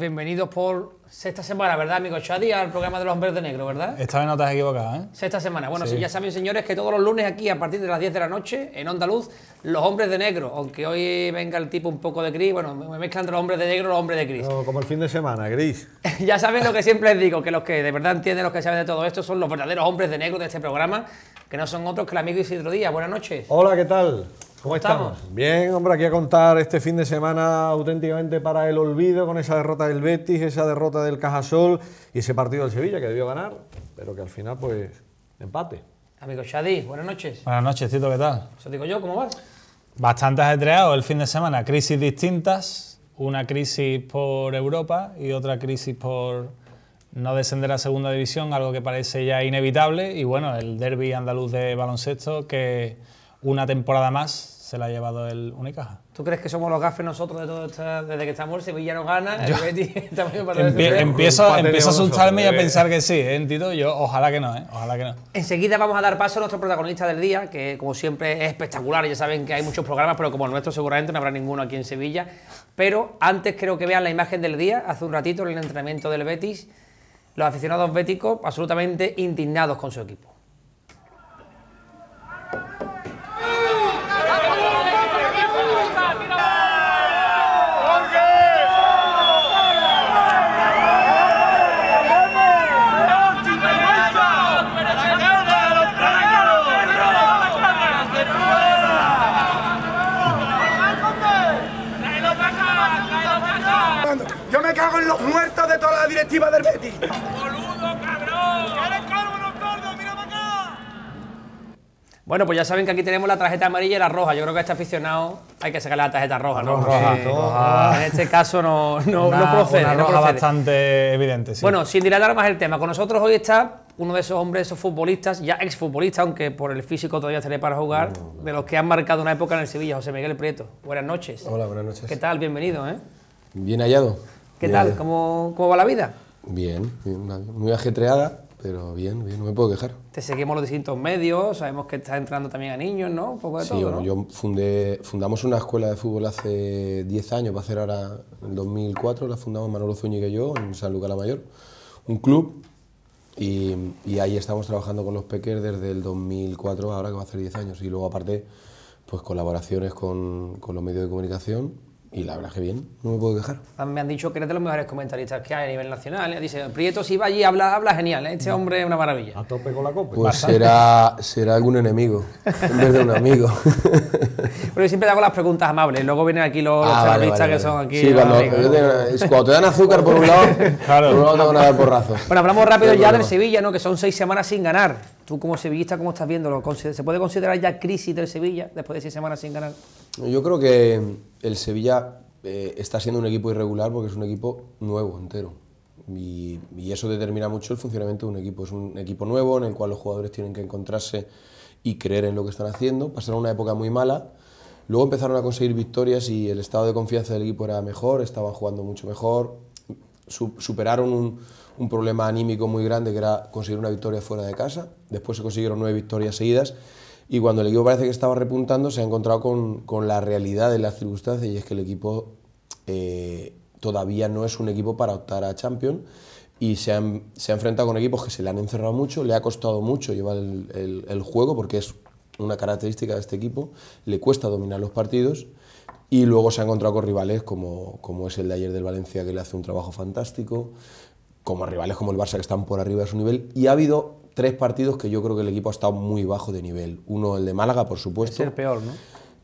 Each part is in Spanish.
bienvenidos por sexta semana, ¿verdad, amigo Chadi? Al programa de los hombres de negro, ¿verdad? Esta vez no te has equivocado, ¿eh? Sexta semana. Bueno, si ya saben, señores, que todos los lunes aquí, a partir de las 10 de la noche, en Onda Luz, los hombres de negro. Aunque hoy venga el tipo un poco de gris, bueno, me mezclan entre los hombres de negro y los hombres de gris. como el fin de semana, gris. ya saben lo que siempre les digo, que los que de verdad entienden, los que saben de todo esto, son los verdaderos hombres de negro de este programa, que no son otros que el amigo Isidro Díaz. Buenas noches. Hola, ¿qué tal? ¿Cómo estamos? Bien, hombre, aquí a contar este fin de semana auténticamente para el olvido con esa derrota del Betis, esa derrota del Cajasol y ese partido del Sevilla que debió ganar, pero que al final, pues, empate. Amigo Shadi, buenas noches. Buenas noches, Tito, ¿qué tal? digo yo, ¿cómo vas? Bastante ajetreado el fin de semana, crisis distintas, una crisis por Europa y otra crisis por no descender a segunda división, algo que parece ya inevitable, y bueno, el derby andaluz de baloncesto que una temporada más se la ha llevado el Unicaja. ¿Tú crees que somos los gafes nosotros de todo esto desde que estamos? Sevilla nos gana, el empiezo, a asustarme y a eh. pensar que sí, ¿eh, Yo, ojalá que no, ¿eh? Ojalá que no. Enseguida vamos a dar paso a nuestro protagonista del día, que como siempre es espectacular. Ya saben que hay muchos programas, pero como el nuestro seguramente no habrá ninguno aquí en Sevilla. Pero antes creo que vean la imagen del día, hace un ratito en el entrenamiento del Betis, los aficionados béticos absolutamente indignados con su equipo. muertos de toda la directiva del Betis. ¡Boludo, cabrón! ¡Eres calvo, no ¡Mira para acá! Bueno, pues ya saben que aquí tenemos la tarjeta amarilla y la roja. Yo creo que a este aficionado hay que sacarle la tarjeta roja, ¿no? Roja, En este caso no, no, procede. Una roja bastante evidente, sí. Bueno, sin dilatar más el tema, con nosotros hoy está uno de esos hombres, esos futbolistas, ya exfutbolista, aunque por el físico todavía estaré para jugar, de los que han marcado una época en el Sevilla, José Miguel Prieto. Buenas noches. Hola, buenas noches. ¿Qué tal? Bienvenido, ¿eh? Bien hallado. ¿Qué tal? ¿Cómo, ¿Cómo va la vida? Bien, muy ajetreada, pero bien, bien, no me puedo quejar. Te seguimos los distintos medios, sabemos que estás entrando también a niños, ¿no? sí, bueno, yo fundé, fundamos una escuela de fútbol hace 10 años, va a ser ahora en 2004, la fundamos Manolo Zúñiga y yo en San Lucas la Mayor, un club, y, ahí estamos trabajando con los peques desde el 2004, ahora que va a ser 10 años, y luego aparte, pues colaboraciones con, con los medios de comunicación, y la verdad que bien, no me puedo quejar. Ah, me han dicho que eres de los mejores comentaristas que hay a nivel nacional. ¿eh? Dice, Prieto si va allí, habla, habla genial. ¿eh? Este mm. hombre es una maravilla. A tope con la copa. Pues será, será algún enemigo, en vez de un amigo. Pero siempre te hago las preguntas amables. Luego vienen aquí los, ah, que son aquí. Sí, cuando, te, cuando, te dan azúcar por un lado, claro. por un te van a dar porrazo. Bueno, hablamos rápido ya del Sevilla, ¿no? que son seis semanas sin ganar. Tú como sevillista, ¿cómo estás viéndolo? ¿Se puede considerar ya crisis del Sevilla después de seis semanas sin ganar? Yo creo que el Sevilla eh, está siendo un equipo irregular porque es un equipo nuevo, entero. Y, eso determina mucho el funcionamiento de un equipo. Es un equipo nuevo en el cual los jugadores tienen que encontrarse y creer en lo que están haciendo. Pasaron una época muy mala. Luego empezaron a conseguir victorias y el estado de confianza del equipo era mejor, estaban jugando mucho mejor. Superaron un, un problema anímico muy grande que era conseguir una victoria fuera de casa. Después se consiguieron nueve victorias seguidas y cuando el equipo parece que estaba repuntando, se ha encontrado con, la realidad de las circunstancias y es que el equipo eh, todavía no es un equipo para optar a Champions y se, ha enfrentado con equipos que se le han encerrado mucho, le ha costado mucho llevar el, juego porque es una característica de este equipo, le cuesta dominar los partidos y luego se ha encontrado con rivales como, como es el de ayer del Valencia que le hace un trabajo fantástico, como rivales como el Barça que están por arriba de su nivel y ha habido tres partidos que yo creo que el equipo ha estado muy bajo de nivel. Uno, el de Málaga, por supuesto. Es el peor, ¿no?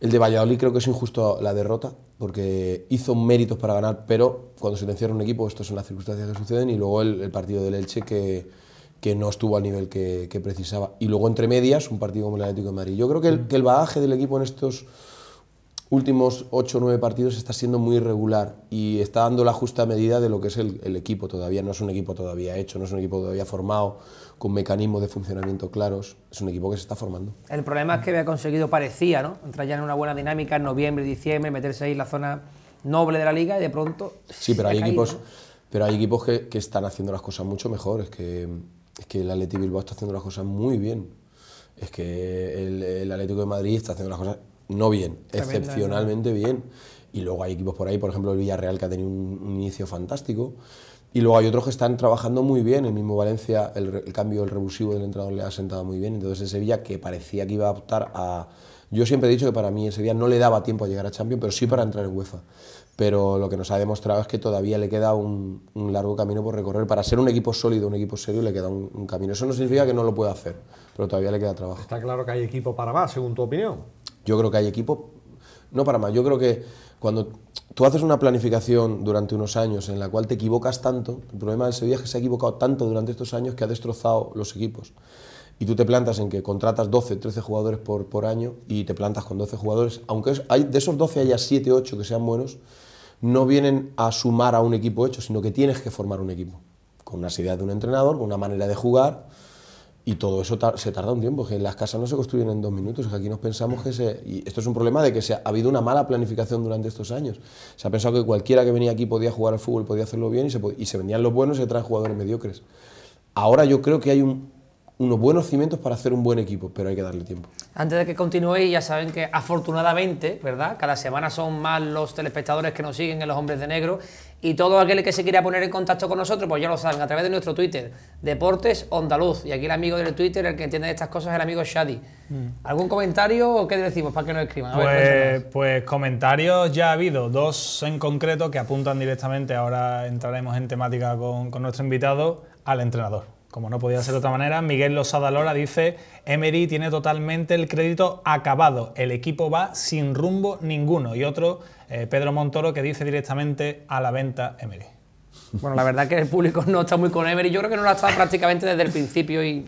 El de Valladolid creo que es injusto la derrota, porque hizo méritos para ganar, pero cuando se te encierra un equipo, estas son las circunstancias que suceden. Y luego el, partido del Elche, que, que no estuvo al nivel que, precisaba. Y luego, entre medias, un partido como el Atlético de Madrid. Yo creo que el, mm. que el bagaje del equipo en estos últimos 8 o 9 partidos está siendo muy irregular y está dando la justa medida de lo que es el, el equipo todavía. No es un equipo todavía hecho, no es un equipo todavía formado con mecanismos de funcionamiento claros. Es un equipo que se está formando. El problema es que había conseguido, parecía, ¿no? entrar ya en una buena dinámica en noviembre, diciembre, meterse ahí en la zona noble de la liga y de pronto. Sí, pero hay equipos, pero hay equipos que, están haciendo las cosas mucho mejor. Es que, que el Atleti Bilbao está haciendo las cosas muy bien. Es que el, Atlético de Madrid está haciendo las cosas no bien, excepcionalmente bien. Y luego hay equipos por ahí, por ejemplo, el Villarreal que ha tenido un inicio fantástico. Y luego hay otros que están trabajando muy bien. El mismo Valencia, el, cambio, del revulsivo del entrenador le ha sentado muy bien. Entonces, ese Sevilla, que parecía que iba a optar a. Yo siempre he dicho que para mí ese Sevilla no le daba tiempo a llegar a Champions, pero sí para entrar en UEFA. Pero lo que nos ha demostrado es que todavía le queda un, largo camino por recorrer. Para ser un equipo sólido, un equipo serio, le queda un camino. Eso no significa que no lo pueda hacer, pero todavía le queda trabajo. Está claro que hay equipo para más, según tu opinión. Yo creo que hay equipo, no para más. Yo creo que cuando tú haces una planificación durante unos años en la cual te equivocas tanto, el problema de ese es que se ha equivocado tanto durante estos años que ha destrozado los equipos. Y tú te plantas en que contratas 12, 13 jugadores por, año y te plantas con 12 jugadores, aunque de esos 12 haya 7, 8 que sean buenos, no vienen a sumar a un equipo hecho, sino que tienes que formar un equipo, con unas ideas de un entrenador, con una manera de jugar y todo eso se tarda un tiempo, que las casas no se construyen en dos minutos, aquí nos pensamos que se... Y esto es un problema de que se ha, habido una mala planificación durante estos años. Se ha pensado que cualquiera que venía aquí podía jugar al fútbol, podía hacerlo bien y se, venían los buenos y se traen jugadores mediocres. Ahora yo creo que hay unos buenos cimientos para hacer un buen equipo, pero hay que darle tiempo. Antes de que continúe, ya saben que afortunadamente, ¿verdad? Cada semana son más los telespectadores que nos siguen en Los Hombres de Negro y todo aquel que se quiera poner en contacto con nosotros, pues ya lo saben, a través de nuestro Twitter, Deportes Ondaluz. Y aquí el amigo del Twitter, el que entiende estas cosas, es el amigo Shadi. Mm. ¿Algún comentario o qué decimos para que nos escriban? Pues, pues, comentarios ya ha habido, dos en concreto que apuntan directamente, ahora entraremos en temática con nuestro invitado, al entrenador. Como no podía ser de otra manera, Miguel Losada Lora dice, Emery tiene totalmente el crédito acabado, el equipo va sin rumbo ninguno. Y otro, eh, Pedro Montoro, que dice directamente a la venta Emery. Bueno, la verdad que el público no está muy con Emery, yo creo que no lo ha estado prácticamente desde el principio y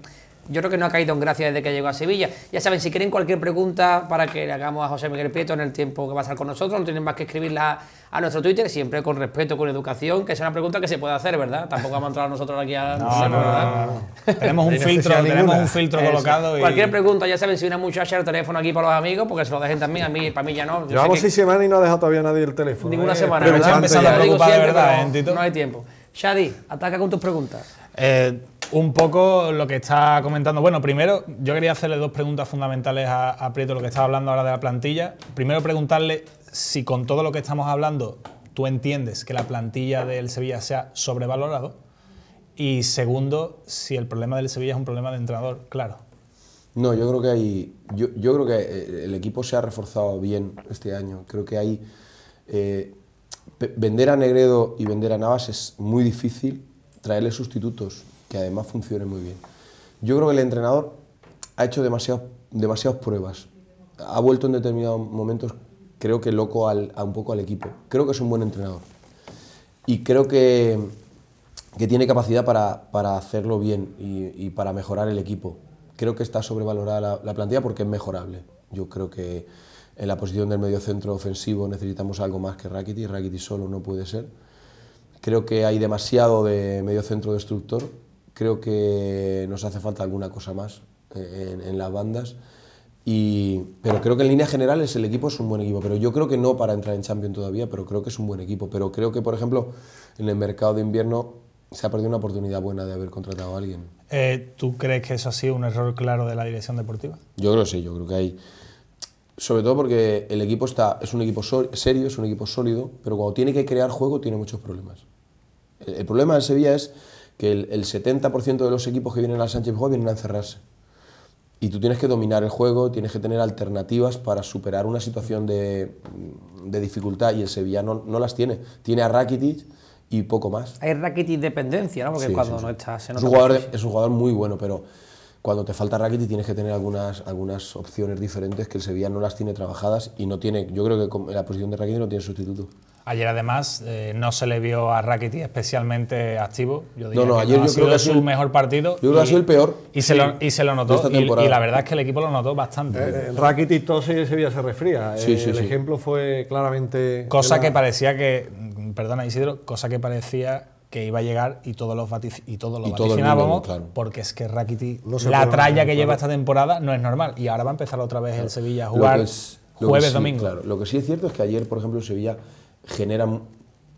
yo creo que no ha caído en gracia desde que llegó a Sevilla. Ya saben, si quieren cualquier pregunta para que le hagamos a José Miguel Pieto en el tiempo que va a estar con nosotros, no tienen más que escribirla a, nuestro Twitter, siempre con respeto, con educación, que es una pregunta que se puede hacer, ¿verdad? Tampoco vamos a entrar nosotros aquí a... No, no, no, Tenemos un filtro, tenemos un filtro colocado Cualquier pregunta, ya saben, si una muchacha el teléfono aquí para los amigos, porque se lo dejen también, a mí, para mí ya no. Yo Llevamos seis semanas y no ha dejado todavía nadie el teléfono. Ninguna eh. semana, ¿verdad? a ¿verdad? No hay tiempo. Shadi, ataca con tus preguntas. Eh, un poco lo que está comentando. Bueno, primero yo quería hacerle dos preguntas fundamentales a, Prieto, lo que estaba hablando ahora de la plantilla. Primero preguntarle si con todo lo que estamos hablando tú entiendes que la plantilla del Sevilla sea sobrevalorado. Y segundo, si el problema del Sevilla es un problema de entrenador, claro. No, yo creo que hay, yo, creo que eh, el equipo se ha reforzado bien este año. Creo que hay eh, vender a Negredo y vender a Navas es muy difícil. Traerle sustitutos que además funcione muy bien. Yo creo que el entrenador ha hecho demasiadas demasiadas pruebas. Ha vuelto en determinados momentos, creo que loco a un poco al equipo. Creo que es un buen entrenador. Y creo que, que tiene capacidad para, hacerlo bien y, para mejorar el equipo. Creo que está sobrevalorada la, plantilla porque es mejorable. Yo creo que en la posición del mediocentro ofensivo necesitamos algo más que Rakiti. Rakiti solo no puede ser. Creo que hay demasiado de mediocentro destructor Creo que nos hace falta alguna cosa más eh, en, las bandas. Y, pero creo que en líneas generales el equipo es un buen equipo, pero yo creo que no para entrar en Champions todavía, pero creo que es un buen equipo. Pero creo que, por ejemplo, en el mercado de invierno se ha perdido una oportunidad buena de haber contratado a alguien. Eh, ¿Tú crees que eso ha sido un error claro de la dirección deportiva? Yo creo que sí, yo creo que hay... Sobre todo porque el equipo está, es un equipo serio, es un equipo sólido, pero cuando tiene que crear juego tiene muchos problemas. El, el problema de Sevilla es que el, 70% de los equipos que vienen al Sánchez Pijuán vienen a encerrarse. Y tú tienes que dominar el juego, tienes que tener alternativas para superar una situación de, de dificultad y el Sevilla no, las tiene. Tiene a Rakitic y poco más. Hay Rakitic dependencia, ¿no? Porque cuando no está... es, un jugador, es un jugador muy bueno, pero cuando te falta Rakitic tienes que tener algunas, algunas opciones diferentes que el Sevilla no las tiene trabajadas y no tiene... Yo creo que la posición de Rakitic no tiene sustituto. Ayer además eh, no se le vio a Rakitic especialmente activo. Yo diría que ayer no, su mejor partido. Yo creo que ha sido el peor. Y se, lo, y se lo notó. Y, la verdad es que el equipo lo notó bastante. Eh, eh Rakitic todo Sevilla se refría. Eh, el ejemplo fue claramente. Cosa que parecía que. Mm, perdona Isidro, cosa que parecía que iba a llegar y todos los y todos los porque es que Rakitic, la tralla que lleva esta temporada no es normal. Y ahora va a empezar otra vez el Sevilla a jugar jueves, domingo. lo que sí es cierto es que ayer, por ejemplo, el Sevilla genera,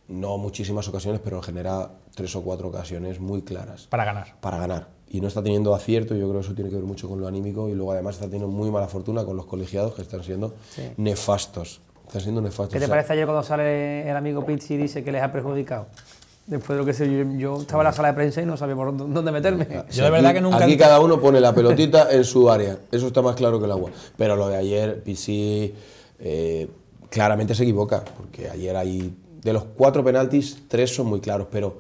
no muchísimas ocasiones, pero genera tres o cuatro ocasiones muy claras. Para ganar. Para ganar. Y no está teniendo acierto, yo creo que eso tiene que ver mucho con lo anímico y luego además está teniendo muy mala fortuna con los colegiados que están siendo nefastos. Están siendo nefastos. ¿Qué te parece ayer cuando sale el amigo Pizzi y dice que les ha perjudicado? Después de lo que sé, yo, estaba en la sala de prensa y no sabía por dónde meterme. Yo de verdad que nunca... Aquí cada uno pone la pelotita en su área. Eso está más claro que el agua. Pero lo de ayer, Pizzi... Eh, claramente se equivoca, porque ayer hay, de los cuatro penaltis, tres son muy claros, pero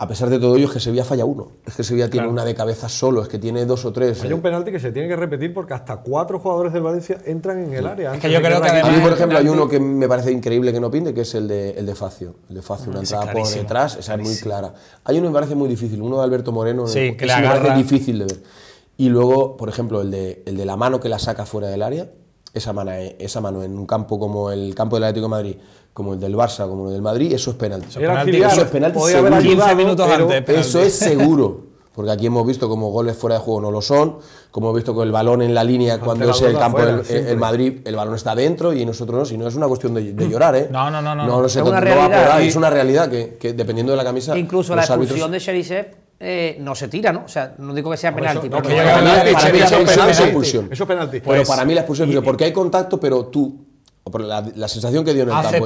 a pesar de todo ello, es que Sevilla falla uno. Es que Sevilla tiene una de cabeza solo, es que tiene dos o tres. Hay un eh. penalti que se tiene que repetir porque hasta cuatro jugadores del Valencia entran en el área. Es que yo creo que, A mí, por ejemplo, hay uno que me parece increíble que no pinte, que es el de, el de Facio. El de Facio, una entrada por detrás, esa es muy clara. Hay uno que me parece muy difícil, uno de Alberto Moreno, que, me parece difícil de ver. Y luego, por ejemplo, el de la mano que la saca fuera del área, esa mano, esa mano en un campo como el campo del Atlético de Madrid, como el del Barça, como el del Madrid, eso es penalti. Eso, es penalti seguro. Eso es seguro. Porque aquí hemos visto como goles fuera de juego no lo son, como hemos visto con el balón en la línea cuando es el campo del el Madrid, el balón está dentro y nosotros no, si no es una cuestión de, llorar, ¿eh? No, no, no, no. es, una realidad, es una realidad que, dependiendo de la camisa. Incluso la expulsión de Sherisev eh, no se tira, ¿no? O sea, no digo que sea penalti. Eso, Eso es penalti. pero pues para mí la expulsión es porque hay contacto, pero tú la, sensación que dio en el hace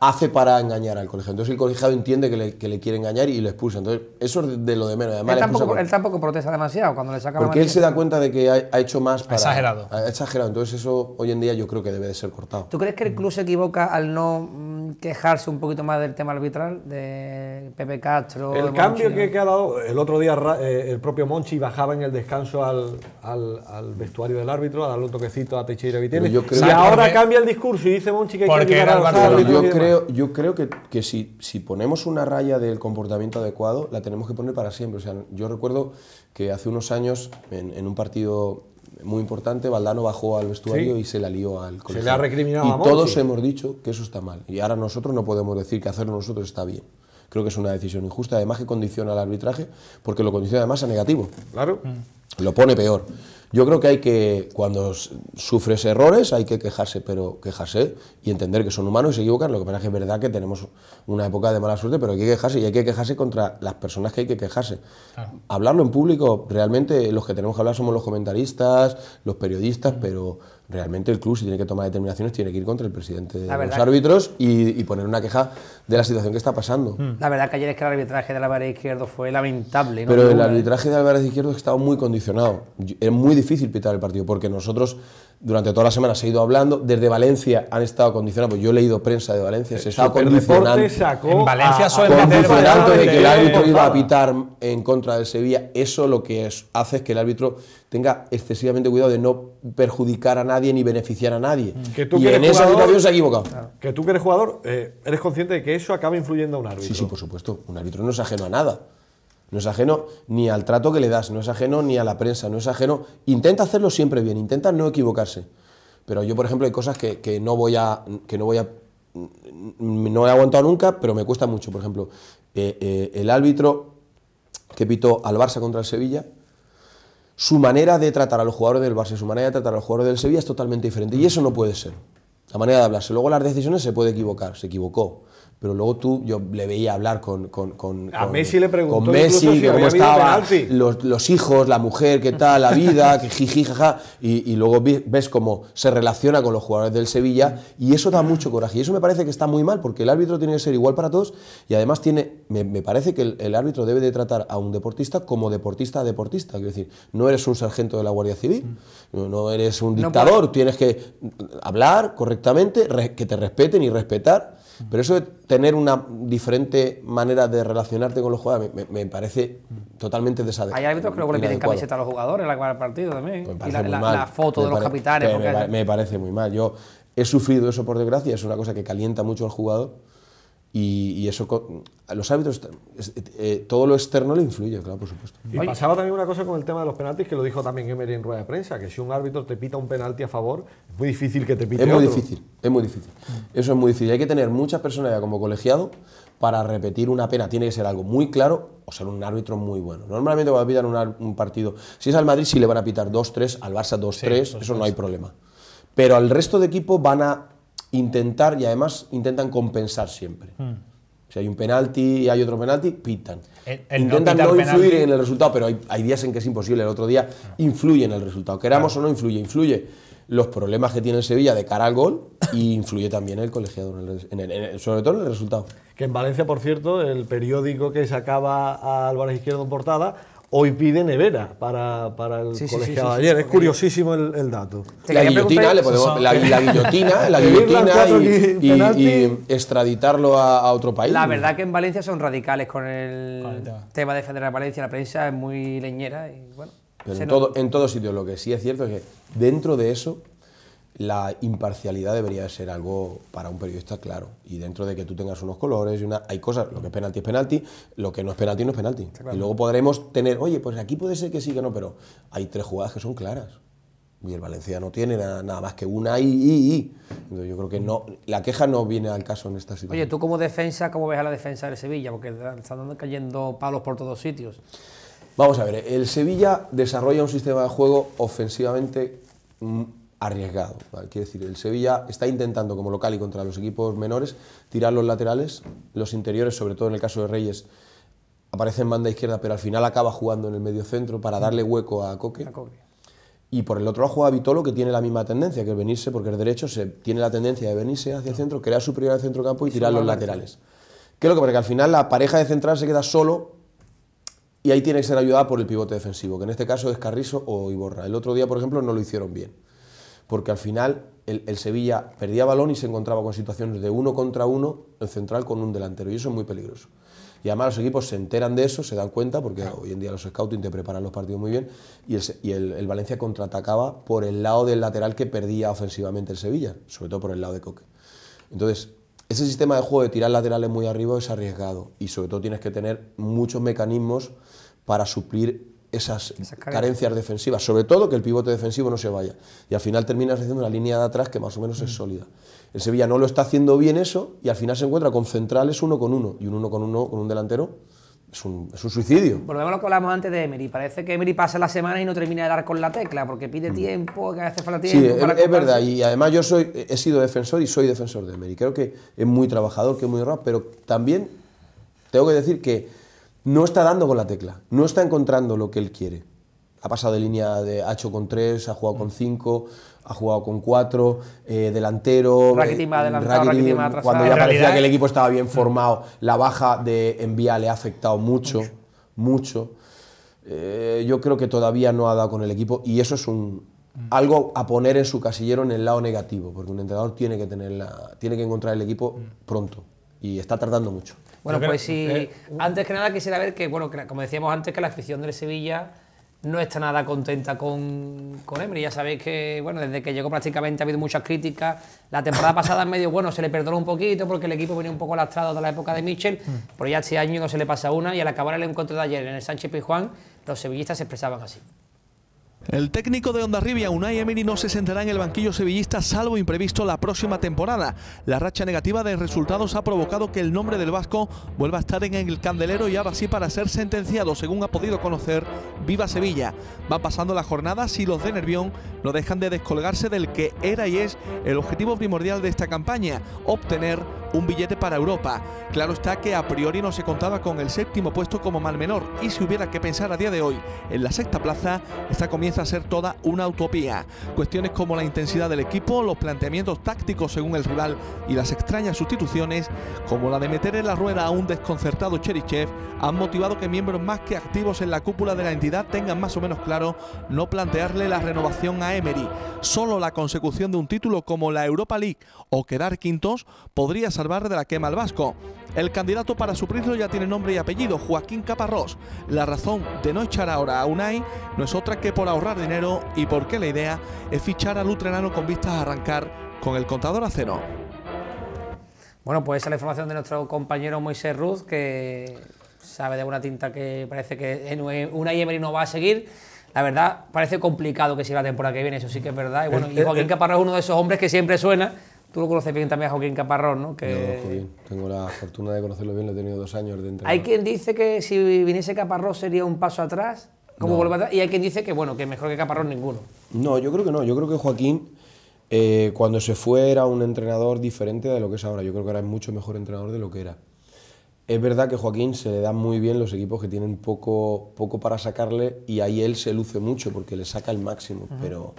hace para engañar al colegio Entonces el colegiado entiende que le, quiere engañar y lo expulsa. Entonces eso es de lo de menos. Además, él, tampoco, protesta demasiado cuando le saca Porque él se da cuenta de que ha, hecho más para... exagerado. exagerado. Entonces eso hoy en día yo creo que debe de ser cortado. ¿Tú crees que el club se equivoca al no mm, quejarse un poquito más del tema arbitral de Pepe Castro? El cambio que, ha dado el otro día eh, el propio Monchi bajaba en el descanso al, vestuario del árbitro a darle un toquecito a Teixeira Vitelli. Y ahora cambia el discurso dice Porque era Yo creo, yo creo que, que si, si, ponemos una raya del comportamiento adecuado, la tenemos que poner para siempre. O sea, yo recuerdo que hace unos años, en, un partido muy importante, Valdano bajó al vestuario y se la lió al colegio. Se le ha recriminado Y todos hemos dicho que eso está mal. Y ahora nosotros no podemos decir que hacerlo nosotros está bien creo que es una decisión injusta, además que condiciona al arbitraje, porque lo condiciona además a negativo. Claro. Mm. Lo pone peor. Yo creo que hay que, cuando sufres errores, hay que quejarse, pero quejarse y entender que son humanos y se equivocan. Lo que pasa es que es verdad que tenemos una época de mala suerte, pero hay que quejarse y hay que quejarse contra las personas que hay que quejarse. Hablarlo en público, realmente los que tenemos que hablar somos los comentaristas, los periodistas, mm. pero realmente el club, si tiene que tomar determinaciones, tiene que ir contra el presidente de los árbitros y, poner una queja de la situación que está pasando. Mm. La verdad que ayer es que el arbitraje de Álvarez Izquierdo fue lamentable. Pero el arbitraje de Álvarez Izquierdo estaba muy condicionado. Es muy difícil pitar el partido porque nosotros durante toda la semana se ha ido hablando. Desde Valencia han estado condicionados, pues yo he leído prensa de Valencia, se está condicionando. En Valencia condicionando de que el árbitro iba a pitar en contra del Sevilla. Eso lo que hace es que el árbitro tenga excesivamente cuidado de no perjudicar a nadie ni beneficiar a nadie. Mm. Que tú y en esa jugador, situación se ha equivocado. Que tú que eres jugador, eh, eres consciente de que eso acaba influyendo a un árbitro. Sí, sí, por supuesto. Un árbitro no es ajeno a nada. No es ajeno ni al trato que le das, no es ajeno ni a la prensa, no es ajeno. Intenta hacerlo siempre bien, intenta no equivocarse. Pero yo, por ejemplo, hay cosas que, no voy a. que no voy a. Mm, no he aguantado nunca, pero me cuesta mucho. Por ejemplo, eh, eh, el árbitro que pitó al Barça contra el Sevilla, su manera de tratar a los jugadores del Barça y su manera de tratar a los jugadores del Sevilla es totalmente diferente. Y eso no puede ser. La manera de hablarse. Luego las decisiones se puede equivocar, se equivocó pero luego tú, yo le veía hablar con... a Messi le preguntó con Messi, cómo estaba, los, hijos, la mujer, qué tal, la vida, que jiji, y, luego ves cómo se relaciona con los jugadores del Sevilla, y eso da mucho coraje, y eso me parece que está muy mal, porque el árbitro tiene que ser igual para todos, y además tiene, me, parece que el, árbitro debe de tratar a un deportista como deportista a deportista, Es decir, no eres un sargento de la Guardia Civil, no eres un dictador, tienes que hablar correctamente, que te respeten y respetar, pero eso de tener una diferente manera de relacionarte con los jugadores me, parece totalmente desadecuado. Hay árbitros que luego le piden camiseta a los jugadores en la partido también. y la, la, foto de los capitanes. Me, me, parece muy mal. Yo he sufrido eso por desgracia, es una cosa que calienta mucho al jugador y, eso, los árbitros, eh, eh, todo lo externo le influye, claro, por supuesto. Y pasaba también una cosa con el tema de los penaltis, que lo dijo también Emery en rueda de prensa, que si un árbitro te pita un penalti a favor, es muy difícil que te pite Es muy difícil, es muy difícil. Eso es muy difícil. Hay que tener muchas personas ya como colegiado para repetir una pena. Tiene que ser algo muy claro o ser un árbitro muy bueno. Normalmente cuando a un, un partido, si es al Madrid sí le van a pitar 2-3, al Barça 2-3, eso no hay problema. Pero al resto de equipo van a intentar y además intentan compensar siempre. Si hay un penalti y hay otro penalti, pitan. intentan no, influir en el resultado, pero hay, días en que es imposible. El otro día ah. influye en el resultado. Queramos o no influye, influye los problemas que tiene el Sevilla de cara al gol y influye también el colegiado... en el, en sobre todo en el resultado. Que en Valencia, por cierto, el periódico que sacaba a Álvarez Izquierdo en portada hoy pide nevera para, el colegio colegiado ayer. es curiosísimo el, dato. La guillotina, la, guillotina, la y, extraditarlo a, otro país. La verdad que en Valencia son radicales con el tema de defender la Valencia. La prensa es muy leñera y bueno. en, todo, en todos sitios lo que sí es cierto es que dentro de eso la imparcialidad debería ser algo para un periodista claro. Y dentro de que tú tengas unos colores y una. Hay cosas, lo que es penalti es penalti, lo que no es penalti no es penalti. Y luego podremos tener, oye, pues aquí puede ser que sí, que no, pero hay tres jugadas que son claras. Y el Valencia no tiene nada, más que una y, y, y. yo creo que no, la queja no viene al caso en esta situación. Oye, tú como defensa, ¿cómo ves a la defensa del Sevilla? Porque están cayendo palos por todos sitios. Vamos a ver, el Sevilla desarrolla un sistema de juego ofensivamente mm, arriesgado. Quiere decir, el Sevilla está intentando como local y contra los equipos menores tirar los laterales, los interiores, sobre todo en el caso de Reyes, aparece en banda izquierda, pero al final acaba jugando en el medio centro para darle hueco a Coque. Y por el otro lado juega Vitolo, que tiene la misma tendencia, que es venirse, porque el derecho se, tiene la tendencia de venirse hacia el centro, crear superior al centro campo y, tirar los laterales. creo que Porque al final la pareja de central se queda solo y ahí tiene que ser ayudada por el pivote defensivo, que en este caso es Carrizo o Iborra. El otro día, por ejemplo, no lo hicieron bien porque al final el, Sevilla perdía balón y se encontraba con situaciones de uno contra uno, en central con un delantero, y eso es muy peligroso. Y además los equipos se enteran de eso, se dan cuenta, porque hoy en día los scouting te preparan los partidos muy bien, y, el, el, Valencia contraatacaba por el lado del lateral que perdía ofensivamente el Sevilla, sobre todo por el lado de Coque. Entonces, ese sistema de juego de tirar laterales muy arriba es arriesgado, y sobre todo tienes que tener muchos mecanismos para suplir esas, carencias defensivas, sobre todo que el pivote defensivo no se vaya. Y al final terminas haciendo una línea de atrás que más o menos es mm. sólida. El Sevilla no lo está haciendo bien eso y al final se encuentra con centrales uno con uno y un uno con uno con un delantero. Es un, es un suicidio. Volvemos lo que hablamos antes de Emery. Parece que Emery pasa la semana y no termina de dar con la tecla porque pide mm. tiempo, que hace falta tiempo. Sí, es, verdad. Y además yo soy, he sido defensor y soy defensor de Emery. Creo que es muy trabajador, que es muy rap, pero también tengo que decir que no está dando con la tecla, no está encontrando lo que él quiere. Ha pasado de línea de ha con 3, ha jugado con 5, ha jugado con 4, eh, delantero. Eh, cuando ya parecía que el equipo estaba bien formado, la baja de Envía le ha afectado mucho, mucho. Eh, yo creo que todavía no ha dado con el equipo y eso es un, algo a poner en su casillero en el lado negativo, porque un entrenador tiene que, tener tiene que encontrar el equipo mm. pronto y está tardando mucho. Bueno, pues sí. Eh, antes que nada quisiera ver que, bueno, como decíamos antes, que la afición del Sevilla no está nada contenta con, con Emery. Ya sabéis que, bueno, desde que llegó prácticamente ha habido muchas críticas. La temporada pasada en medio, bueno, se le perdonó un poquito porque el equipo venía un poco lastrado de la época de Michel, mm. pero ya este año no se le pasa una y al acabar el encuentro de ayer en el Sánchez Pijuán, los sevillistas se expresaban así. El técnico de Ondarribia, Unai Emery, no se sentará en el banquillo sevillista salvo imprevisto la próxima temporada. La racha negativa de resultados ha provocado que el nombre del vasco vuelva a estar en el candelero y ahora sí para ser sentenciado, según ha podido conocer Viva Sevilla. Va pasando la jornada si los de Nervión no dejan de descolgarse del que era y es el objetivo primordial de esta campaña, obtener un billete para Europa. Claro está que a priori no se contaba con el séptimo puesto como mal menor y si hubiera que pensar a día de hoy en la sexta plaza, esta comienza a ser toda una utopía. Cuestiones como la intensidad del equipo, los planteamientos tácticos según el rival y las extrañas sustituciones, como la de meter en la rueda a un desconcertado Cherichev, han motivado que miembros más que activos en la cúpula de la entidad tengan más o menos claro no plantearle la renovación a Emery. Solo la consecución de un título como la Europa League o quedar quintos podría ser salvar de la quema al vasco. El candidato para suplirlo ya tiene nombre y apellido, Joaquín Caparrós. La razón de no echar ahora a Unai no es otra que por ahorrar dinero y porque la idea es fichar al Utrenano con vistas a arrancar con el contador a cero. Bueno, pues esa es la información de nuestro compañero Moisés Ruz, que sabe de una tinta que parece que Unai Emery no va a seguir. La verdad, parece complicado que siga la temporada que viene, eso sí que es verdad. Y bueno, eh, eh, Joaquín eh. Caparrós es uno de esos hombres que siempre suena Tú lo conoces bien también a Joaquín Caparrón, ¿no? Que... Yo, Joaquín, tengo la fortuna de conocerlo bien, lo he tenido dos años de entrenador. Hay quien dice que si viniese Caparrón sería un paso atrás, como y hay quien dice que, bueno, que mejor que Caparrón ninguno. No, yo creo que no, yo creo que Joaquín, eh, cuando se fue, era un entrenador diferente de lo que es ahora. Yo creo que ahora es mucho mejor entrenador de lo que era. Es verdad que Joaquín se le dan muy bien los equipos que tienen poco, poco para sacarle y ahí él se luce mucho porque le saca el máximo, pero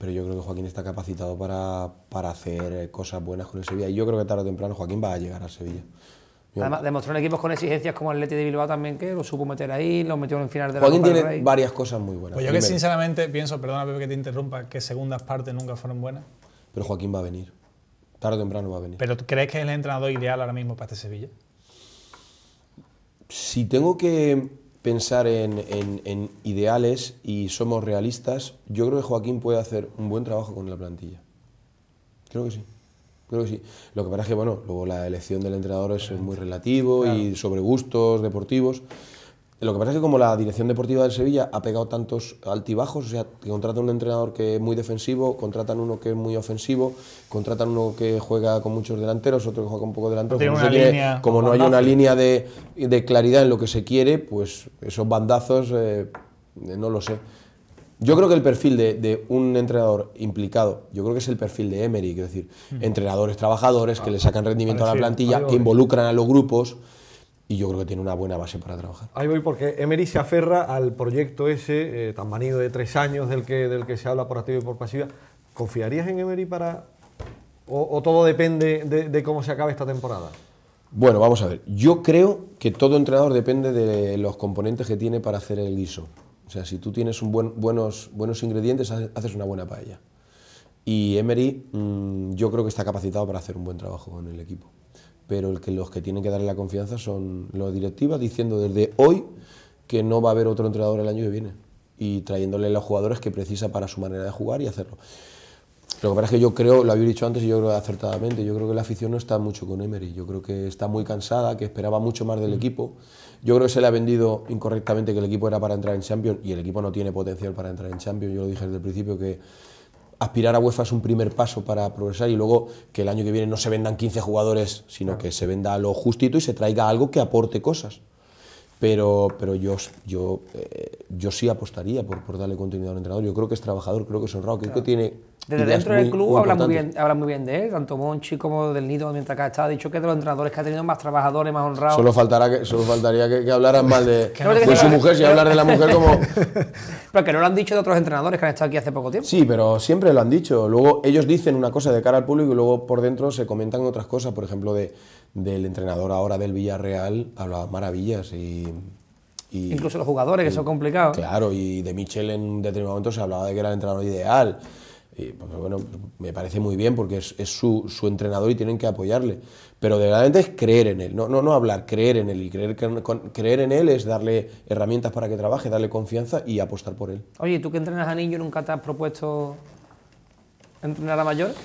pero yo creo que Joaquín está capacitado para, hacer cosas buenas con el Sevilla. Y yo creo que tarde o temprano Joaquín va a llegar a Sevilla. demostró en equipos con exigencias como el Leti de Bilbao también, que lo supo meter ahí, lo metió en el final de la Joaquín tiene varias cosas muy buenas. Pues yo que sinceramente pienso, perdona Pepe que te interrumpa, que segundas partes nunca fueron buenas. Pero Joaquín va a venir. Tarde o temprano va a venir. ¿Pero crees que es el entrenador ideal ahora mismo para este Sevilla? Si tengo que pensar en, ideales y somos realistas, yo creo que Joaquín puede hacer un buen trabajo con la plantilla. Creo que sí. Creo que sí. Lo que pasa es que, bueno, luego la elección del entrenador es, muy relativo y sobre gustos deportivos. Lo que pasa es que como la dirección deportiva del Sevilla ha pegado tantos altibajos, o sea, contratan un entrenador que es muy defensivo, contratan uno que es muy ofensivo, contratan uno que juega con muchos delanteros, otro que juega con poco delanteros. Como, no, hay una línea de, claridad en lo que se quiere, pues esos bandazos, eh, eh, no lo sé. Yo creo que el perfil de, un entrenador implicado, yo creo que es el perfil de Emery, es decir, hmm. entrenadores, trabajadores que le sacan rendimiento a la plantilla, que involucran a los grupos y yo creo que tiene una buena base para trabajar. Ahí voy porque Emery se aferra al proyecto ese eh, tan manido de tres años del que, del que se habla por activa y por pasiva. ¿Confiarías en Emery para...? ¿O, todo depende de, cómo se acabe esta temporada? Bueno, vamos a ver. Yo creo que todo entrenador depende de los componentes que tiene para hacer el guiso. O sea, si tú tienes un buen, buenos, buenos ingredientes, haces una buena paella. Y Emery mm, yo creo que está capacitado para hacer un buen trabajo con el equipo pero el que, los que tienen que darle la confianza son los directivas, diciendo desde hoy que no va a haber otro entrenador el año que viene y trayéndole los jugadores que precisa para su manera de jugar y hacerlo. Lo que pasa es que yo creo, lo había dicho antes y yo creo acertadamente, yo creo que la afición no está mucho con Emery, yo creo que está muy cansada, que esperaba mucho más del mm. equipo. Yo creo que se le ha vendido incorrectamente que el equipo era para entrar en Champions y el equipo no tiene potencial para entrar en Champions. Yo lo dije desde el principio que aspirar a UEFA es un primer paso para progresar y luego que el año que viene no se vendan 15 jugadores, sino que se venda lo justito y se traiga algo que aporte cosas pero, pero yo, yo, eh, yo sí apostaría por, darle continuidad al entrenador. Yo creo que es trabajador, creo que es honrado, creo que tiene. Desde dentro del club habla, muy bien, habla muy bien de él, tanto Monchi como del Nido, mientras que ha estado. dicho que es de los entrenadores que ha tenido más trabajadores, más honrados. Solo, faltará que, faltaría que, hablaran mal de, su mujer, si hablar de la mujer como. pero que no lo han dicho de otros entrenadores que han estado aquí hace poco tiempo. Sí, pero siempre lo han dicho. Luego ellos dicen una cosa de cara al público y luego por dentro se comentan otras cosas, por ejemplo, de del entrenador ahora del Villarreal hablaba maravillas y, Incluso los jugadores, que son complicados. Claro, y de Michel en determinados determinado momento se hablaba de que era el entrenador ideal. Y, pues, bueno, me parece muy bien porque es, su, entrenador y tienen que apoyarle. Pero de verdad es creer en él, no, no, no hablar, creer en él. Y creer, creer en él es darle herramientas para que trabaje, darle confianza y apostar por él. Oye, ¿tú que entrenas a niños nunca te has propuesto entrenar a Mayor?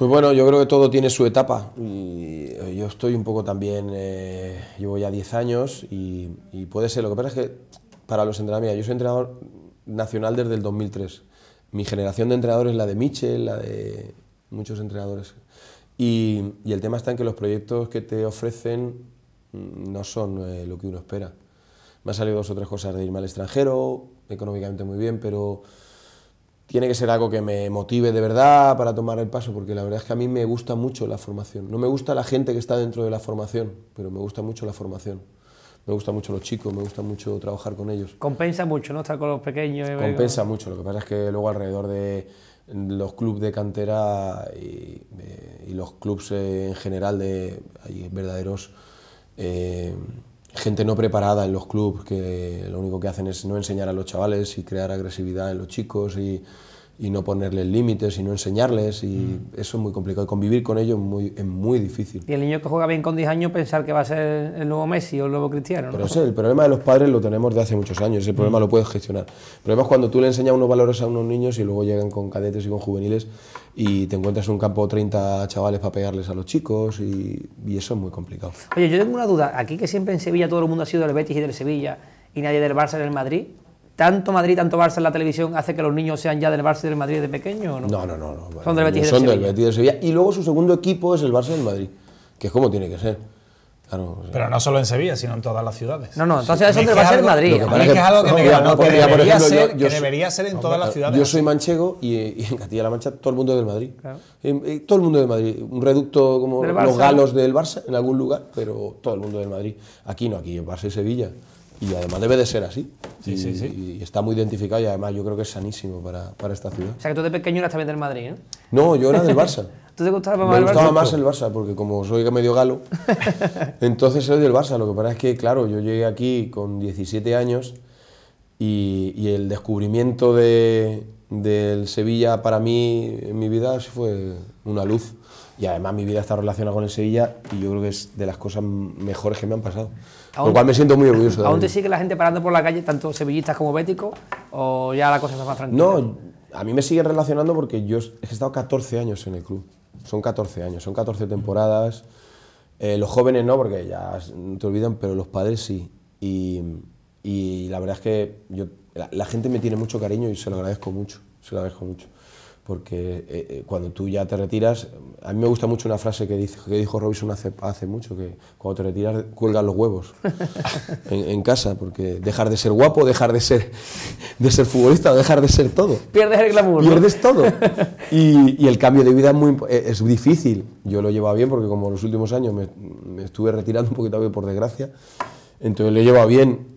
Pues bueno, yo creo que todo tiene su etapa y eh, yo estoy un poco también, eh, llevo ya 10 años y, puede ser, lo que pasa es que para los entrenadores, yo soy entrenador nacional desde el 2003, mi generación de entrenadores es la de Michel, la de muchos entrenadores y, el tema está en que los proyectos que te ofrecen mm, no son eh, lo que uno espera. Me han salido dos o tres cosas de irme al extranjero, económicamente muy bien, pero tiene que ser algo que me motive de verdad para tomar el paso, porque la verdad es que a mí me gusta mucho la formación. No me gusta la gente que está dentro de la formación, pero me gusta mucho la formación. Me gusta mucho los chicos, me gusta mucho trabajar con ellos. Compensa mucho, ¿no? Estar con los pequeños. Eh, Compensa mucho. Lo que pasa es que luego alrededor de los clubes de cantera y, eh, los clubes eh, en general de hay verdaderos gente no preparada en los clubes que lo único que hacen es no enseñar a los chavales y crear agresividad en los chicos y y no ponerles límites y no enseñarles y mm. eso es muy complicado. Y convivir con ellos es muy, es muy difícil. Y el niño que juega bien con 10 años pensar que va a ser el nuevo Messi o el nuevo Cristiano. ¿no? Pero el problema de los padres lo tenemos de hace muchos años, ese problema mm. lo puedes gestionar. El problema es cuando tú le enseñas unos valores a unos niños y luego llegan con cadetes y con juveniles y te encuentras en un campo 30 chavales para pegarles a los chicos y, eso es muy complicado. Oye, yo tengo una duda. Aquí que siempre en Sevilla todo el mundo ha sido del Betis y del Sevilla y nadie del Barça ni del Madrid, ¿Tanto Madrid, tanto Barça en la televisión hace que los niños sean ya del Barça y del Madrid de pequeño? ¿o no? No, no, no, no. Son del Betis, son de del Betis de Sevilla. Y luego su segundo equipo es el Barça del Madrid, que es como tiene que ser. Pero no solo en Sevilla, sino en todas las ciudades. No, no, entonces sí. eso va ser Madrid. que debería, ser, en todas las ciudades. Yo soy manchego y, en Castilla-La Mancha todo el mundo es del Madrid. Em, eh, todo el mundo es del Madrid. Un reducto como los galos del Barça en algún lugar, pero todo el mundo es del Madrid. Aquí no, aquí en Barça y Sevilla y además debe de ser así. y, está muy identificado y además yo creo que es sanísimo para, para, esta ciudad. O sea que tú de pequeño eras también del Madrid, ¿no? ¿eh? No, yo era del Barça. ¿Tú te gustaba más el Barça? Me gustaba más el Barça porque como soy medio galo, entonces soy del Barça. Lo que pasa es que, claro, yo llegué aquí con 17 años y, el descubrimiento de, del Sevilla para mí en mi vida fue una luz. Y además mi vida está relacionada con el Sevilla y yo creo que es de las cosas mejores que me han pasado lo me siento muy orgulloso. ¿Aún te sigue la gente parando por la calle, tanto sevillistas como béticos, o ya la cosa está más tranquila? No, a mí me sigue relacionando porque yo he estado 14 años en el club. Son 14 años, son 14 temporadas. Eh, los jóvenes no, porque ya te olvidan, pero los padres sí. Y, la verdad es que la, la gente me tiene mucho cariño y se lo agradezco mucho, se lo agradezco mucho porque eh, eh, cuando tú ya te retiras, a mí me gusta mucho una frase que, dice, que dijo Robinson hace, hace mucho, que cuando te retiras cuelgan los huevos en, casa, porque dejar de ser guapo, dejar de ser, de ser futbolista, dejar de ser todo. Pierdes el glamour. Pierdes todo. Y, el cambio de vida es, muy, es difícil. Yo lo llevaba bien porque como en los últimos años me, estuve retirando un poquito a por desgracia, entonces lo llevaba bien.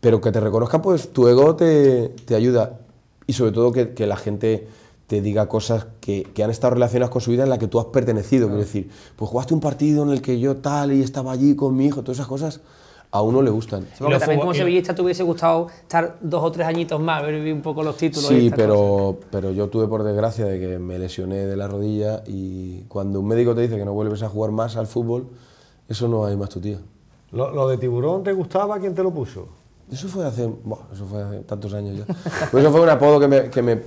Pero que te reconozca pues tu ego te, te ayuda. Y sobre todo que, que la gente te diga cosas que, que, han estado relacionadas con su vida en la que tú has pertenecido. es Quiero decir, pues jugaste un partido en el que yo tal y estaba allí con mi hijo, todas esas cosas a uno le gustan. porque también como sevillista te hubiese gustado estar dos o tres añitos más, vivido un poco los títulos. Sí, y pero, pero yo tuve por desgracia de que me lesioné de la rodilla y cuando un médico te dice que no vuelves a jugar más al fútbol, eso no hay más tu tía. ¿Lo, de tiburón te gustaba? ¿Quién te lo puso? Eso fue hace, eso fue tantos años ya. Pues eso fue un apodo que me, que me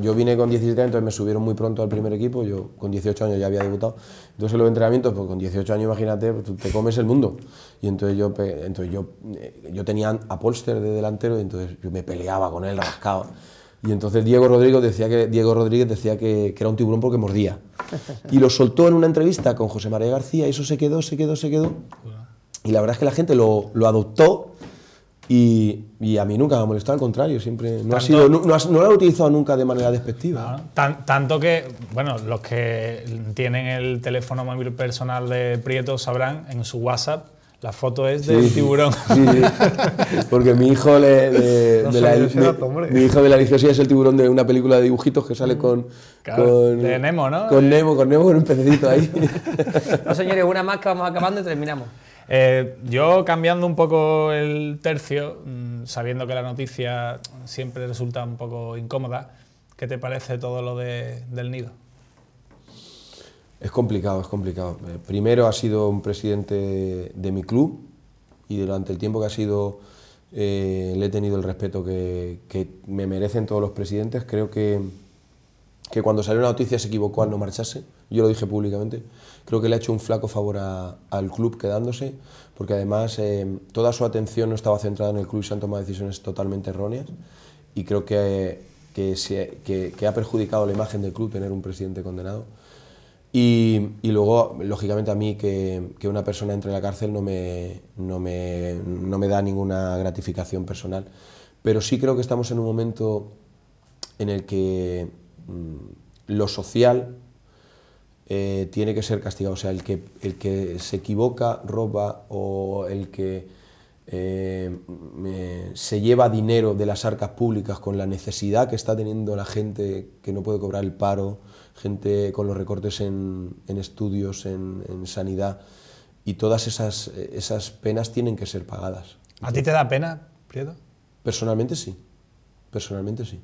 yo vine con 17 años, entonces me subieron muy pronto al primer equipo, yo con 18 años ya había debutado. Entonces los entrenamientos, pues con 18 años imagínate, pues, te comes el mundo. Y entonces yo, entonces yo, eh, yo tenía a Polster de delantero y entonces yo me peleaba con él, rascaba. Y entonces Diego Rodríguez decía que, Diego Rodríguez decía que, era un tiburón porque mordía. Y lo soltó en una entrevista con José María García y eso se quedó, se quedó, se quedó. Y la verdad es que la gente lo, lo adoptó y, a mí nunca me ha molestado, al contrario, siempre. No, ha sido, no, lo he utilizado nunca de manera despectiva. Ah, tanto que, bueno, los que tienen el teléfono móvil personal de Prieto sabrán en su WhatsApp. La foto es del tiburón. porque mi hijo de, la, mi, hijo de la religiosidad es el tiburón de una película de dibujitos que sale mm, con, con Nemo, ¿no? Con Nemo, con Nemo con un pececito ahí. no, señores, una más que vamos acabando y terminamos. Eh, yo cambiando un poco el tercio, mm, sabiendo que la noticia siempre resulta un poco incómoda, ¿qué te parece todo lo del nido? Es complicado, es complicado. Eh, primero ha sido un presidente de mi club y durante el tiempo que ha sido eh, le he tenido el respeto que me merecen todos los presidentes. Creo que que cuando salió la noticia se equivocó al no marcharse, yo lo dije públicamente. Creo que le ha hecho un flaco favor al club quedándose, porque además eh, toda su atención no estaba centrada en el club y se han tomado decisiones totalmente erróneas. Y creo que, que, ha perjudicado la imagen del club tener un presidente condenado. Y, luego, lógicamente, a mí que, una persona entre en la cárcel no me, no, me, no me da ninguna gratificación personal. Pero sí creo que estamos en un momento en el que Mm, lo social eh, tiene que ser castigado. O sea, el que, el que se equivoca, roba o el que eh, mm, eh, se lleva dinero de las arcas públicas con la necesidad que está teniendo la gente que no puede cobrar el paro, gente con los recortes en, estudios, en, sanidad. Y todas esas, esas penas tienen que ser pagadas. ¿A ti te da pena, Prieto? Personalmente sí. Personalmente sí.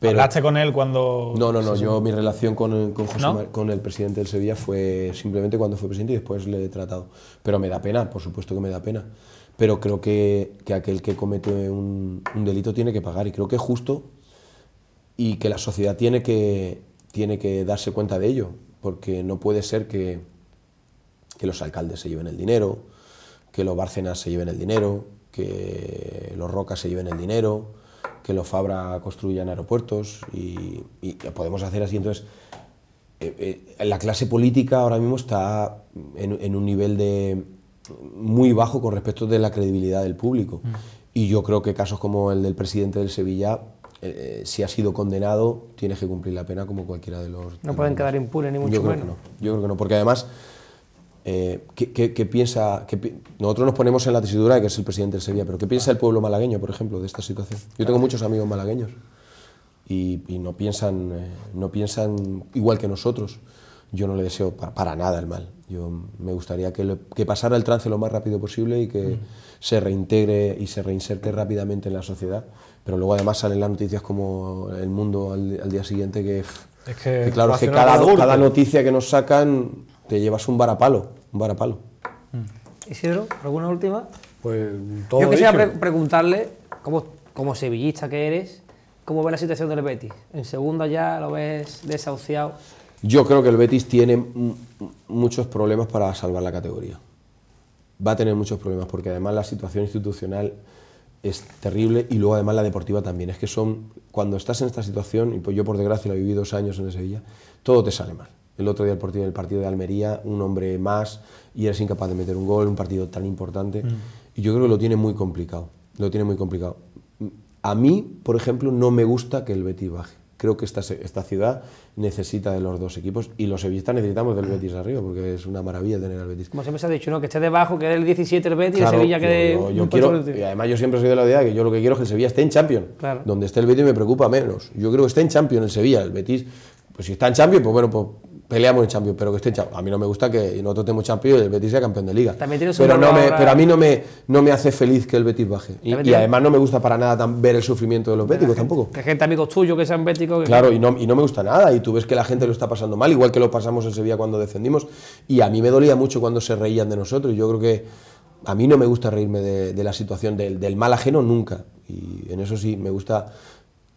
Pero, ¿Hablaste con él cuando.? No, no, no. Yo, mi relación con, con, el presidente del Sevilla fue simplemente cuando fue presidente y después le he tratado. Pero me da pena, por supuesto que me da pena. Pero creo que, aquel que comete un, delito tiene que pagar y creo que es justo y que la sociedad tiene que, tiene que darse cuenta de ello. Porque no puede ser que, que los alcaldes se lleven el dinero, que los Bárcenas se lleven el dinero, que los Rocas se lleven el dinero que los Fabra construyan aeropuertos y, y podemos hacer así. Entonces, eh, eh, la clase política ahora mismo está en, un nivel de muy bajo con respecto de la credibilidad del público. Mm. Y yo creo que casos como el del presidente del Sevilla, eh, si ha sido condenado, tiene que cumplir la pena como cualquiera de los... No pueden quedar impunes, ni mucho yo menos. que no, yo creo que no, porque además... Eh, ¿qué, piensa? nosotros nos ponemos en la tesitura de que es el presidente de Sevilla, pero ¿qué piensa el pueblo malagueño, por ejemplo, de esta situación? Yo tengo muchos amigos malagueños y, no, piensan, eh, no piensan igual que nosotros. Yo no le deseo para, nada el mal. Yo me gustaría que, pasara el trance lo más rápido posible y que mm. se reintegre y se reinserte rápidamente en la sociedad. Pero luego además salen las noticias como el mundo al, día siguiente que... Es que, claro, que cada noticia que nos sacan te llevas un varapalo, un varapalo. Mm. Isidro, ¿alguna última? Pues todo Yo quisiera preguntarle, como, como sevillista que eres, ¿cómo ves la situación del Betis? ¿En segunda ya lo ves desahuciado? Yo creo que el Betis tiene muchos problemas para salvar la categoría. Va a tener muchos problemas porque además la situación institucional es terrible y luego además la deportiva también. Es que son, cuando estás en esta situación, y pues yo por desgracia la vivido dos años en Sevilla, todo te sale mal el otro día el partido, el partido de Almería, un hombre más y eres incapaz de meter un gol, en un partido tan importante. Mm. Y yo creo que lo tiene muy complicado, lo tiene muy complicado. A mí, por ejemplo, no me gusta que el Betis baje. Creo que esta, esta ciudad necesita de los dos equipos y los sevillistas necesitamos del ah. Betis arriba porque es una maravilla tener al Betis. Como siempre se ha dicho, ¿no? que esté debajo, que el 17 el Betis y el Sevilla que... yo quiero, y además, yo siempre soy de la idea que yo lo que quiero es que el Sevilla esté en Champions. Donde esté el Betis me preocupa menos. Yo creo que esté en Champions el Sevilla. El Betis, pues si está en Champions, pues bueno, pues peleamos en Champions, pero que esté en Champions. A mí no me gusta que nosotros tengamos Champions y el Betis sea campeón de Liga. Pero, no me, pero a mí no me, no me hace feliz que el Betis baje. Y, además no me gusta para nada ver el sufrimiento de los béticos tampoco. Que gente amigos tuyos que sean béticos. claro, y no, me gusta nada. Y tú ves que la gente lo está pasando mal, igual que lo pasamos en Sevilla cuando defendimos. Y a mí me dolía mucho cuando se reían de nosotros. Yo creo que a mí no me gusta reírme de, la situación del mal ajeno nunca. Y en eso sí, me gusta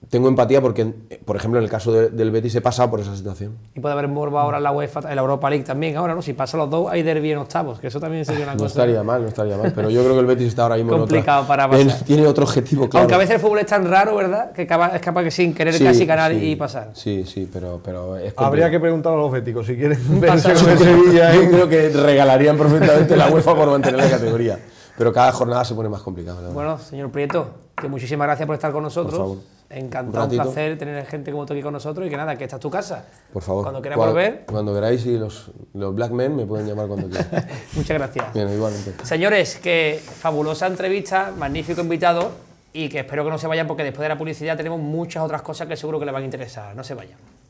tengo empatía porque, por ejemplo, en el caso del Betis he pasado por esa situación. Y puede haber morbo ahora en la UEFA, en la Europa League también. Ahora, ¿no? Si pasan los dos, hay derbi en octavos, que eso también sería una cosa. No estaría mal, no estaría mal. Pero yo creo que el Betis está ahora mismo complicado en otra, para pasar. tiene otro objetivo, claro. Aunque a veces el fútbol es tan raro, ¿verdad? Que es capaz que sin querer casi ganar y pasar. Sí, sí, pero, pero es complicado. Habría que preguntar a los béticos si quieren pasar con el Sevilla. Yo creo que regalarían perfectamente la UEFA por mantener la categoría. Pero cada jornada se pone más complicada. Bueno, señor Prieto, que muchísimas gracias por estar con nosotros. Por favor. Encantado, un, placer tener gente como tú aquí con nosotros y que nada, que esta es tu casa. Por favor. Cuando queráis volver. Cuando queráis y los, los Black Men me pueden llamar cuando quieran. Muchas gracias. Bien, igualmente. Señores, que fabulosa entrevista, magnífico invitado y que espero que no se vayan porque después de la publicidad tenemos muchas otras cosas que seguro que les van a interesar. No se vayan.